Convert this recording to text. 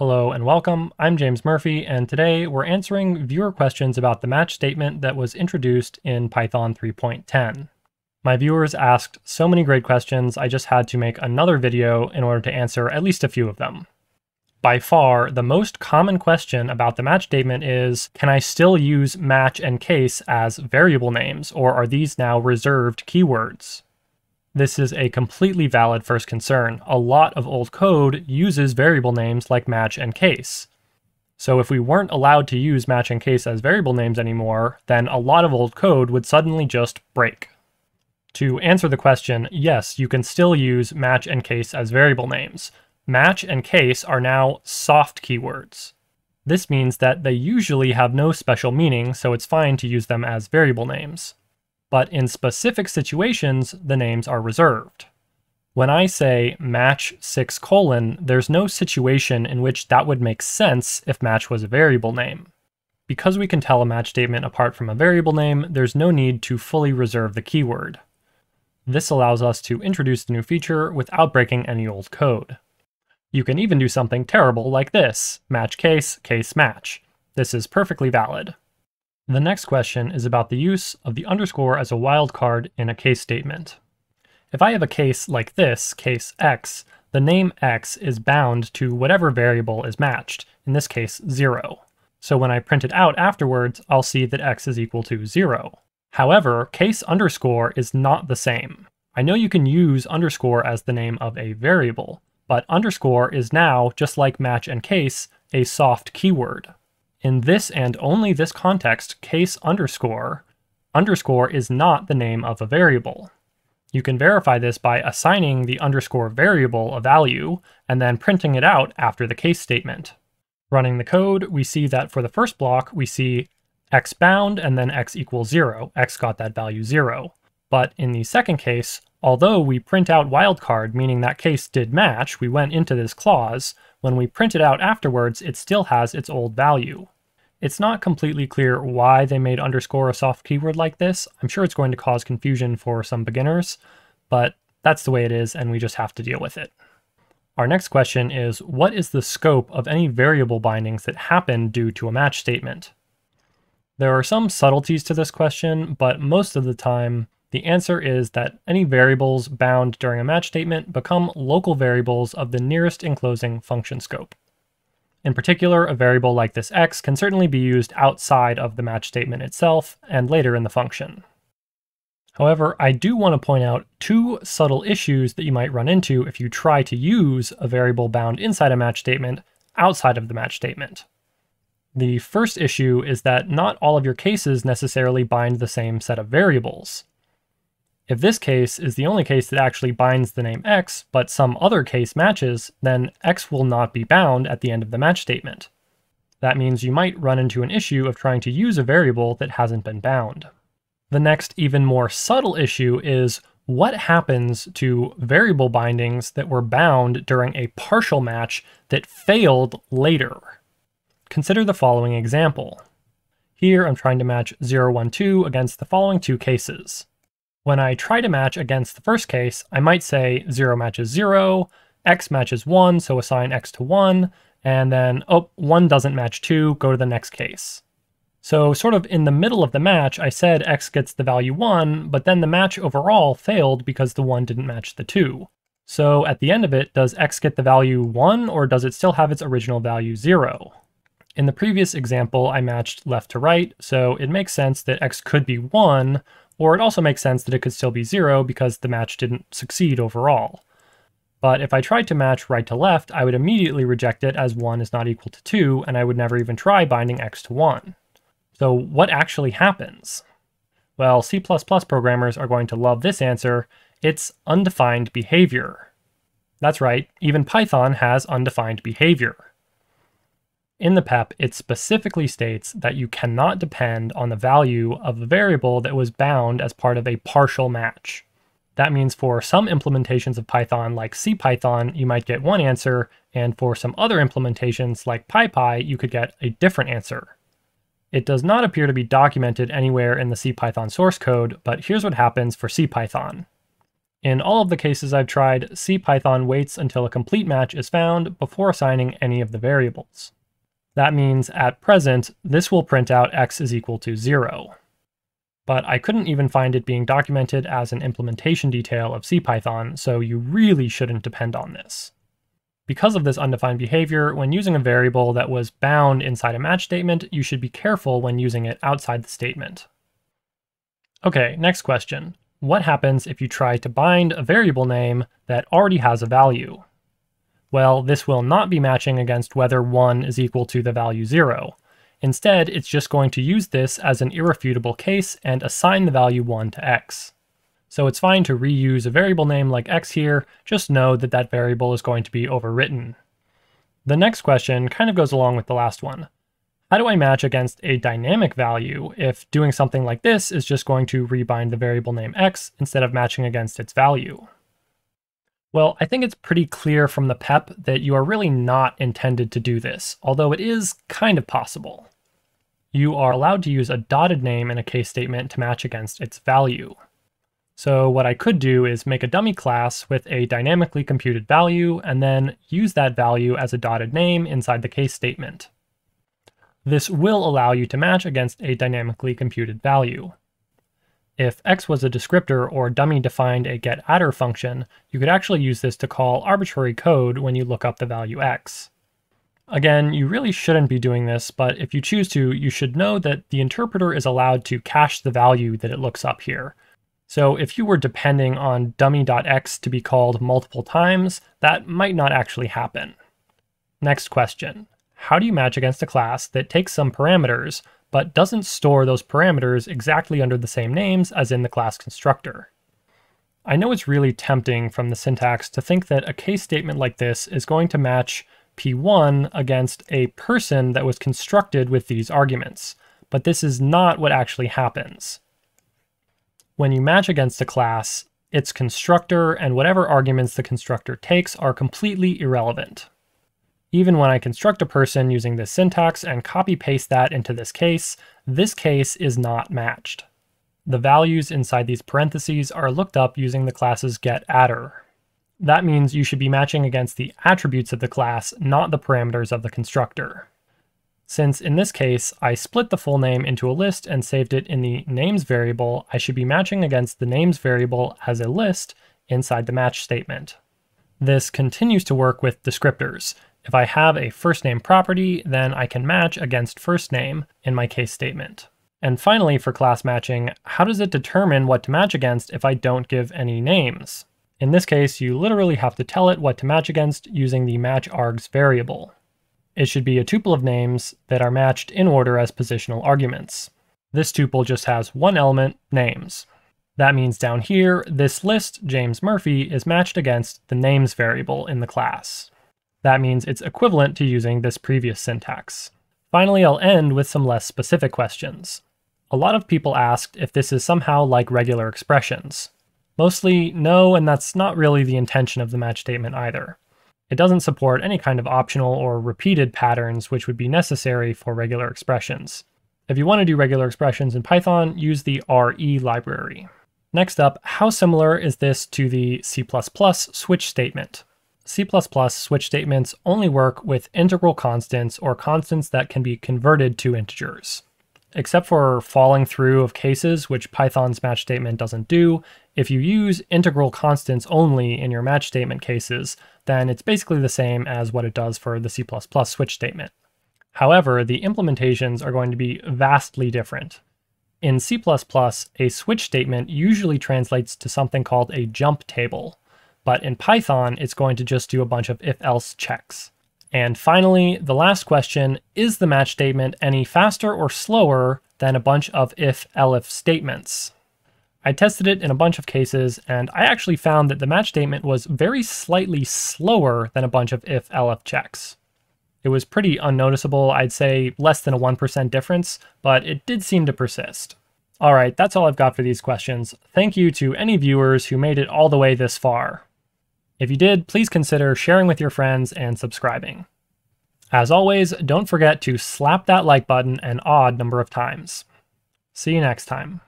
Hello and welcome. I'm James Murphy, and today we're answering viewer questions about the match statement that was introduced in Python 3.10. My viewers asked so many great questions, I just had to make another video in order to answer at least a few of them. By far, the most common question about the match statement is, can I still use match and case as variable names, or are these now reserved keywords? This is a completely valid first concern. A lot of old code uses variable names like match and case. So if we weren't allowed to use match and case as variable names anymore, then a lot of old code would suddenly just break. To answer the question, yes, you can still use match and case as variable names. Match and case are now soft keywords. This means that they usually have no special meaning, so it's fine to use them as variable names but in specific situations, the names are reserved. When I say match 6 colon, there's no situation in which that would make sense if match was a variable name. Because we can tell a match statement apart from a variable name, there's no need to fully reserve the keyword. This allows us to introduce the new feature without breaking any old code. You can even do something terrible like this, match case, case match. This is perfectly valid. The next question is about the use of the underscore as a wildcard in a case statement. If I have a case like this, case x, the name x is bound to whatever variable is matched, in this case 0. So when I print it out afterwards, I'll see that x is equal to 0. However, case underscore is not the same. I know you can use underscore as the name of a variable, but underscore is now, just like match and case, a soft keyword. In this and only this context, case underscore underscore is not the name of a variable. You can verify this by assigning the underscore variable a value and then printing it out after the case statement. Running the code, we see that for the first block, we see x bound and then x equals 0. x got that value 0. But in the second case, Although we print out wildcard, meaning that case did match, we went into this clause, when we print it out afterwards, it still has its old value. It's not completely clear why they made underscore a soft keyword like this. I'm sure it's going to cause confusion for some beginners, but that's the way it is and we just have to deal with it. Our next question is, what is the scope of any variable bindings that happen due to a match statement? There are some subtleties to this question, but most of the time, the answer is that any variables bound during a match statement become local variables of the nearest enclosing function scope. In particular, a variable like this x can certainly be used outside of the match statement itself and later in the function. However, I do want to point out two subtle issues that you might run into if you try to use a variable bound inside a match statement outside of the match statement. The first issue is that not all of your cases necessarily bind the same set of variables. If this case is the only case that actually binds the name x, but some other case matches, then x will not be bound at the end of the match statement. That means you might run into an issue of trying to use a variable that hasn't been bound. The next, even more subtle issue is what happens to variable bindings that were bound during a partial match that failed later? Consider the following example. Here I'm trying to match 012 against the following two cases. When I try to match against the first case, I might say 0 matches 0, x matches 1, so assign x to 1, and then, oh, 1 doesn't match 2, go to the next case. So sort of in the middle of the match, I said x gets the value 1, but then the match overall failed because the 1 didn't match the 2. So at the end of it, does x get the value 1, or does it still have its original value 0? In the previous example, I matched left to right, so it makes sense that x could be 1, or it also makes sense that it could still be zero because the match didn't succeed overall. But if I tried to match right to left, I would immediately reject it as 1 is not equal to 2, and I would never even try binding x to 1. So what actually happens? Well, C++ programmers are going to love this answer. It's undefined behavior. That's right, even Python has undefined behavior. In the PEP, it specifically states that you cannot depend on the value of the variable that was bound as part of a partial match. That means for some implementations of Python, like CPython, you might get one answer, and for some other implementations, like PyPy, you could get a different answer. It does not appear to be documented anywhere in the CPython source code, but here's what happens for CPython. In all of the cases I've tried, CPython waits until a complete match is found before assigning any of the variables. That means at present, this will print out x is equal to 0. But I couldn't even find it being documented as an implementation detail of CPython, so you really shouldn't depend on this. Because of this undefined behavior, when using a variable that was bound inside a match statement, you should be careful when using it outside the statement. Okay, next question. What happens if you try to bind a variable name that already has a value? Well, this will not be matching against whether 1 is equal to the value 0. Instead, it's just going to use this as an irrefutable case and assign the value 1 to x. So it's fine to reuse a variable name like x here, just know that that variable is going to be overwritten. The next question kind of goes along with the last one. How do I match against a dynamic value if doing something like this is just going to rebind the variable name x instead of matching against its value? Well, I think it's pretty clear from the PEP that you are really not intended to do this, although it is kind of possible. You are allowed to use a dotted name in a case statement to match against its value. So what I could do is make a dummy class with a dynamically computed value and then use that value as a dotted name inside the case statement. This will allow you to match against a dynamically computed value. If x was a descriptor or dummy defined a getAdder function, you could actually use this to call arbitrary code when you look up the value x. Again, you really shouldn't be doing this, but if you choose to, you should know that the interpreter is allowed to cache the value that it looks up here. So if you were depending on dummy.x to be called multiple times, that might not actually happen. Next question how do you match against a class that takes some parameters, but doesn't store those parameters exactly under the same names as in the class constructor? I know it's really tempting from the syntax to think that a case statement like this is going to match P1 against a person that was constructed with these arguments, but this is not what actually happens. When you match against a class, its constructor and whatever arguments the constructor takes are completely irrelevant. Even when I construct a person using this syntax and copy paste that into this case, this case is not matched. The values inside these parentheses are looked up using the class's getAdder. That means you should be matching against the attributes of the class, not the parameters of the constructor. Since in this case, I split the full name into a list and saved it in the names variable, I should be matching against the names variable as a list inside the match statement. This continues to work with descriptors. If I have a first name property, then I can match against first name in my case statement. And finally, for class matching, how does it determine what to match against if I don't give any names? In this case, you literally have to tell it what to match against using the matchArgs variable. It should be a tuple of names that are matched in order as positional arguments. This tuple just has one element, names. That means down here, this list, James Murphy, is matched against the names variable in the class. That means it's equivalent to using this previous syntax. Finally, I'll end with some less specific questions. A lot of people asked if this is somehow like regular expressions. Mostly no, and that's not really the intention of the match statement either. It doesn't support any kind of optional or repeated patterns which would be necessary for regular expressions. If you want to do regular expressions in Python, use the RE library. Next up, how similar is this to the C++ switch statement? C++ switch statements only work with integral constants or constants that can be converted to integers. Except for falling through of cases, which Python's match statement doesn't do, if you use integral constants only in your match statement cases, then it's basically the same as what it does for the C++ switch statement. However, the implementations are going to be vastly different. In C++, a switch statement usually translates to something called a jump table, but in Python, it's going to just do a bunch of if-else checks. And finally, the last question, is the match statement any faster or slower than a bunch of if-elif statements? I tested it in a bunch of cases, and I actually found that the match statement was very slightly slower than a bunch of if-elif checks. It was pretty unnoticeable, I'd say less than a 1% difference, but it did seem to persist. All right, that's all I've got for these questions. Thank you to any viewers who made it all the way this far. If you did, please consider sharing with your friends and subscribing. As always, don't forget to slap that like button an odd number of times. See you next time.